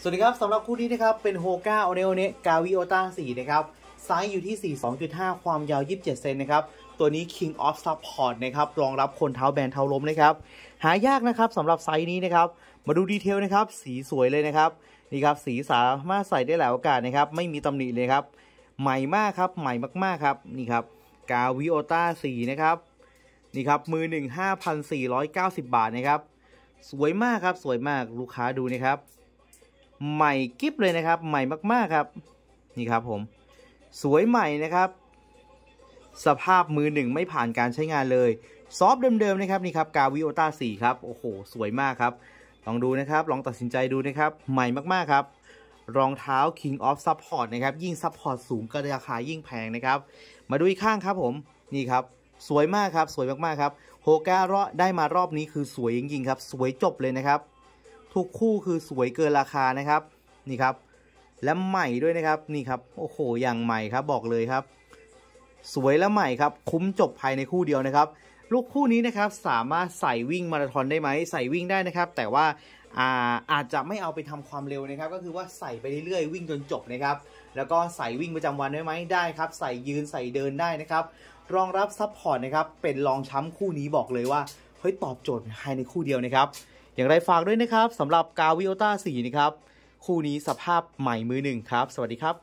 สวัสดีครับสำหรับคู่นี้นะครับเป็นโฮก้าโอเนโอเนกาวิโอต้า4นะครับ ไซส์อยู่ที่ 42.5 ความยาว 27 เซนนะครับตัวนี้ King of Support นะครับ รองรับคนเท้าแบนเท้าล้มนะครับ หายากนะครับสำหรับไซส์นี้นะครับ มาดูดีเทลนะครับ สีสวยเลยนะครับนี่ครับสีสามารถใส่ได้หลายโอกาสนะครับไม่มีตำหนิเลยครับ ใหม่มากครับใหม่มากๆครับนี่ครับ กาวิโอต้า4นะครับนี่ครับ มือ 1 5,490 บาทนะครับสวยมากครับสวยมากลูกค้าดูนะครับใหม่กิฟเลยนะครับ ใหม่มากๆครับนี่ครับผม สวยใหม่นะครับ สภาพมือหนึ่งไม่ผ่านการใช้งานเลย ซอฟเดิมๆนะครับ นี่ครับกาวิโอตาส่ครับโอ้โห สวยมากครับ ลองดูนะครับ ลองตัดสินใจดูนะครับ ใหม่มากๆครับ รองเท้า King of Support นะครับยิ่งซัพพอร์ตสูงก็ราคายิ่งแพงนะครับ มาดูอีกข้างครับผมนี่ครับ สวยมากครับ สวยมากๆครับโฮก้ารอได้มารอบนี้คือสวยจริงๆครับสวยจบเลยนะครับทุกคู่คือสวยเกินราคานะครับ นี่ครับ และใหม่ด้วยนะครับนี่ครับโอ้โหอย่างใหม่ครับบอกเลยครับ สวยและใหม่ครับคุ้มจบภายในคู่เดียวนะครับ ลูกคู่นี้นะครับสามารถใส่วิ่งมาราธอนได้ไหมใส่วิ่งได้นะครับ แต่ว่าอาอาจจะไม่เอาไปทำความเร็วนะครับ ก็คือว่าใส่ไปเรื่อยๆ วิ่งจนจบนะครับ แล้วก็ใส่วิ่งประจำวันได้ไหมได้ครับ ใส่ยืนใส่เดินได้นะครับ รองรับซัพพอร์ตนะครับ เป็นรองช้ำคู่นี้บอกเลยว่าเฮ้ยตอบโจทย์ภายในคู่เดียวนะครับอย่างไรฝากด้วยนะครับสำหรับกาวิโอตา4นะครับคู่นี้สภาพใหม่มือหนึ่งครับ สวัสดีครับ